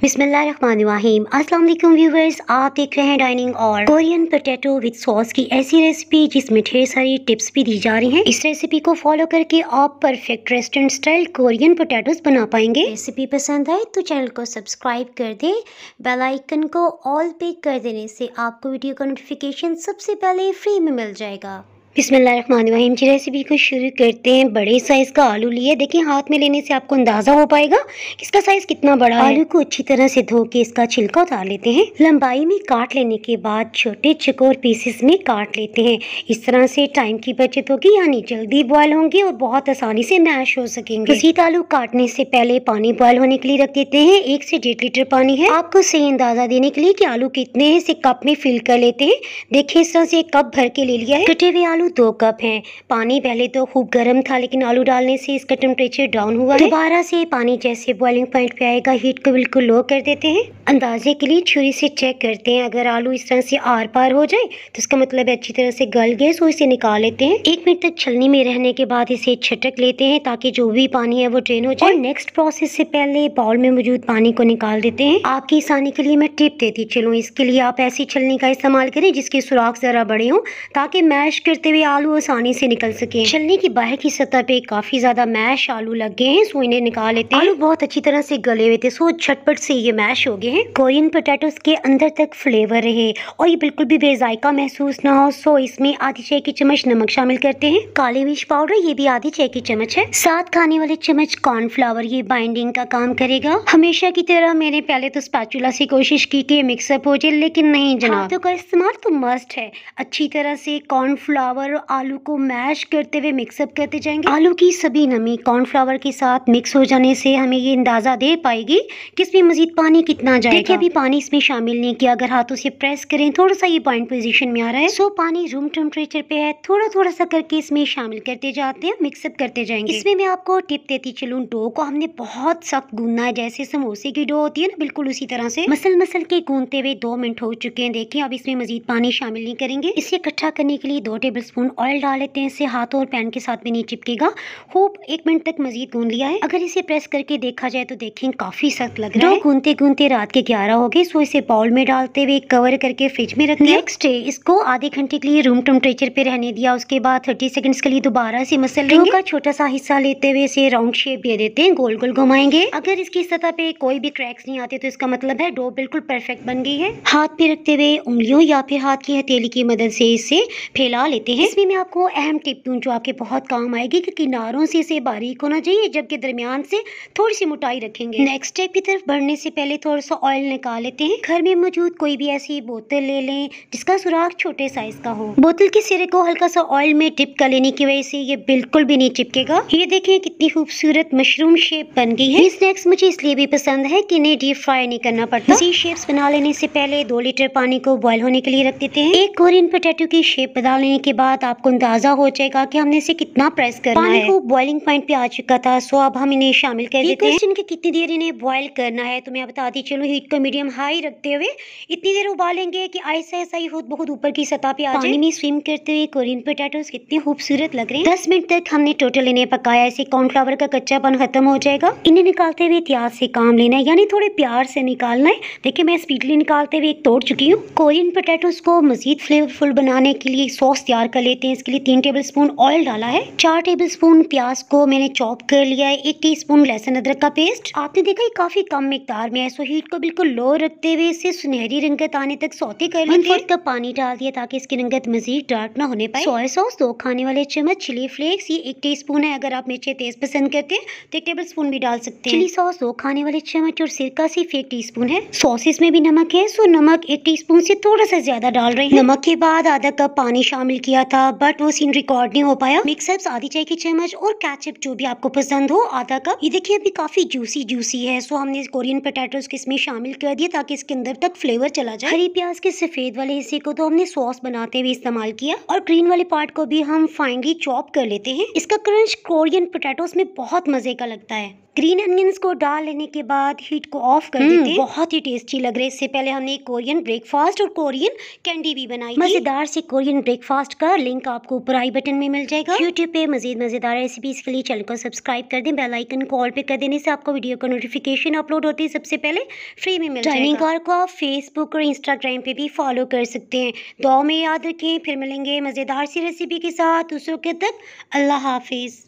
बिसमीम अस्सलाम वालेकुम व्यूवर्स आप देख रहे हैं डाइनिंग और कोरियन पोटैटो विद सॉस की ऐसी रेसिपी जिसमें ढेर सारी टिप्स भी दी जा रही हैं इस रेसिपी को फॉलो करके आप perfect restaurant style Korean potatoes बना पाएंगे रेसिपी पसंद आए तो चैनल को सब्सक्राइब कर दे बेल आइकन को ऑल पे कर देने से आपको वीडियो का नोटिफिकेशन सबसे पहले फ्री में मिल जाएगा बिसमीम की रेसिपी को शुरू करते हैं बड़े साइज़ का आलू लिए देखिए हाथ में लेने से आपको अंदाज़ा हो पाएगा कि इसका साइज़ कितना बड़ा है आलू को अच्छी तरह से धो के इसका छिलका उतार लेते हैं लंबाई में काट लेने के बाद छोटे चकोर पीसेस में काट लेते हैं इस तरह से टाइम की बचत होगी यानी जल्दी बॉयल होंगे और बहुत आसानी से मैश हो सकेंगे मजीद आलू काटने से पहले पानी बॉयल होने के लिए रख देते हैं एक से डेढ़ लीटर पानी है आपको सही अंदाज़ा देने के लिए कि आलू कितने हैं इसे कप में फिल कर लेते हैं देखिए इस तरह से एक कप भर के ले लिया है कटे हुए आलू दो कप हैं पानी पहले तो खूब गर्म था लेकिन आलू डालने से इसका टेम्परेचर डाउन हुआ दोबारा से पानी जैसे बॉइलिंग पॉइंट पे आएगा हीट को बिल्कुल लो कर देते हैं अंदाजे के लिए छुरी से चेक करते हैं अगर आलू इस तरह से आर पार हो जाए तो इसका मतलब अच्छी तरह से गल गए सो तो इसे निकाल लेते हैं एक मिनट तक छलनी में रहने के बाद इसे छटक लेते हैं ताकि जो भी पानी है वो ड्रेन हो जाए नेक्स्ट प्रोसेस से पहले बाउल में मौजूद पानी को निकाल देते हैं आपकी आसानी के लिए मैं टिप देती चलूँ इसके लिए आप ऐसी छलनी का इस्तेमाल करें जिसके सुराख ज़रा बड़े हों ताकि मैश करते हुए हुए आलू आसानी से निकल सके छलनी की बाहर की सतह पे काफी ज्यादा मैश आलू लग गए हैं सो इन्हें निकाल लेते हैं आलू बहुत अच्छी तरह से गले हुए थे सो झटपट से ये मैश हो गए हैं कोरियन पोटैटो के अंदर तक फ्लेवर रहे और ये बिल्कुल भी बेजायका महसूस ना हो सो इसमें आधी चाय की चम्मच नमक शामिल करते हैं काली मिर्च पाउडर ये भी आधी चाय की चम्मच है साथ खाने वाले चम्मच कॉर्नफ्लावर ये बाइंडिंग का काम करेगा हमेशा की तरह मैंने पहले तो स्पैचुला से कोशिश की कि मिक्सअप हो जाए लेकिन नहीं जनाब तो का इस्तेमाल तो मस्ट है अच्छी तरह से कॉर्नफ्लावर कॉर्नफ्लावर और आलू को मैश करते हुए मिक्सअप करते जाएंगे आलू की सभी नमी कॉर्नफ्लावर के साथ मिक्स हो जाने से हमें ये अंदाज़ा दे पाएगी कि इसमें मजीद पानी कितना जाएगा देखिए अभी पानी इसमें शामिल नहीं किया अगर हाथों से प्रेस करें थोड़ा सा ये पॉइंट पोजिशन में आ रहा है सो पानी रूम टेम्परेचर पे है थोड़ा थोड़ा सा करके इसमें शामिल करते जाते हैं मिक्सअप करते जाएंगे इसमें मैं आपको टिप देती चलूँ डो को हमने बहुत सख्त गूंदना है जैसे समोसे की डो होती है ना बिल्कुल उसी तरह से मसल मसल के गूंदते हुए दो मिनट हो चुके हैं देखिए अब इसमें मजीद पानी शामिल नहीं करेंगे इसे इकट्ठा करने के लिए दो टेबल स्पून ऑयल डाल लेते हैं इसे हाथों और पैन के साथ भी नहीं चिपकेगा खूब एक मिनट तक मजीद गूंद लिया है अगर इसे प्रेस करके देखा जाए तो देखें काफ़ी सख्त लग रहा है गूंते गूंदते रात के ग्यारह हो गए सो इसे बाउल में डालते हुए कवर करके फ्रिज में रख नेक्स्ट डे इसको आधे घंटे के लिए रूम टेम्परेचर पे रहने दिया उसके बाद थर्टी सेकेंड्स के लिए दोबारा से मसल का छोटा सा हिस्सा लेते हुए इसे राउंड शेप दे देते हैं गोल गोल घुमाएंगे अगर इसकी सतह पे कोई भी क्रैक्स नहीं आते तो इसका मतलब है डो बिल्कुल परफेक्ट बन गई है हाथ पे रखते हुए उंगलियों या फिर हाथ की हथेली की मदद से इसे फैला लेते हैं हैं इसमें मैं आपको अहम टिप दूँ जो आपके बहुत काम आएगी कि किनारों से इसे बारीक होना चाहिए जबकि दरमियान से थोड़ी सी मोटाई रखेंगे नेक्स्ट स्टेप की तरफ बढ़ने से पहले थोड़ा सा ऑयल निकाल लेते हैं घर में मौजूद कोई भी ऐसी बोतल ले लें जिसका सुराख छोटे साइज का हो बोतल के सिरे को हल्का सा ऑयल में डिप कर लेने की वजह से ये बिल्कुल भी नहीं चिपकेगा ये देखे कितनी खूबसूरत मशरूम शेप बन गई है स्नैक्स मुझे इसलिए भी पसंद है की इन्हें डीप फ्राई नहीं करना पड़ता इसी शेप बना लेने से पहले दो लीटर पानी को बॉयल होने के लिए रख देते हैं एक कोरियन पोटेटो की शेप बना लेने के बाद बाद आपको अंदाज़ा हो जाएगा कि हमने इसे कितना प्रेस करना पानी है पानी को बॉइलिंग पॉइंट पे आ चुका था सो अब हम इन्हें शामिल कर देते हैं कि कितनी देर इन्हें बॉयल करना है तो मैं बताती चलूँ हीट को मीडियम हाई रखते हुए इतनी देर उबालेंगे कि ऐसा ऐसा ही खुद बहुत ऊपर की सतह पे आ जाए में स्विम करते हुए कोरियन पोटैटो कितने खूबसूरत लग रहे हैं दस मिनट तक हमने टोटल इन्हें पकाया इसे कॉर्नफ्लावर का कच्चापन खत्म हो जाएगा इन्हें निकालते हुए प्याज से काम लेना है यानी थोड़े प्यार से निकालना है देखिए मैं स्पीडली निकालते हुए एक तोड़ चुकी हूँ कोरियन पोटैटोज को मजीद फ्लेवरफुल बनाने के लिए सॉस तैयार कर लेते हैं इसके लिए तीन टेबल स्पून ऑयल डाला है चार टेबल स्पून प्याज को मैंने चॉप कर लिया है एक टी स्पून लहसुन अदरक का पेस्ट आपने देखा ये काफी कम मिकदार में है सो हीट को बिल्कुल लो रखते हुए इसे सुनहरी रंगत आने तक सौते कर लेते हैं कप पानी डाल दिया ताकि इसकी रंगत मजीद डार्क ना होने पाए सोया सॉस दो खाने वाले चम्मच चिली फ्लेक्स ये एक टी स्पून है अगर आप मिर्चे तेज पसंद करते हैं तो एक टेबल स्पून भी डाल सकते हैं चिली सॉस दो खाने वाले चम्मच और सिरका सिर्फ एक टी स्पून है सॉसेस में भी नमक है सो नमक एक टी स्पून से थोड़ा सा ज्यादा डाल रहे हैं नमक के बाद आधा कप पानी शामिल किया था बट वो सीन रिकॉर्ड नहीं हो पाया मिक्सअप आधी चाय की चम्मच और कैचअप जो भी आपको पसंद हो आधा कप ये देखिए अभी काफी जूसी जूसी है सो हमने कोरियन पोटेटो को इसमें शामिल कर दिया ताकि इसके अंदर तक फ्लेवर चला जाए हरी प्याज के सफेद वाले हिस्से को तो हमने सॉस बनाते हुए इस्तेमाल किया और ग्रीन वाले पार्ट को भी हम फाइनली चॉप कर लेते हैं इसका क्रंच कोरियन पोटैटोज में बहुत मजे का लगता है ग्रीन अनियंस को डाल लेने के बाद हीट को ऑफ कर हम्म। देते हैं बहुत ही टेस्टी लग रहे इससे पहले हमने कोरियन ब्रेकफास्ट और कोरियन कैंडी भी बनाई मजेदार से कोरियन ब्रेकफास्ट का लिंक आपको ऊपर आई बटन में मिल जाएगा यूट्यूब पे मजीद मजेदार रेसिपीज के लिए चैनल को सब्सक्राइब कर दें बेल आइकन को ऑल पे कर देने से आपको वीडियो का नोटिफिकेशन अपलोड होती है सबसे पहले फ्री में मिल डाइनिंग कार को आप फेसबुक और इंस्टाग्राम पे भी फॉलो कर सकते हैं दो में याद रखें फिर मिलेंगे मज़ेदार सी रेसिपी के साथ उस वक्त तक अल्लाह हाफिज़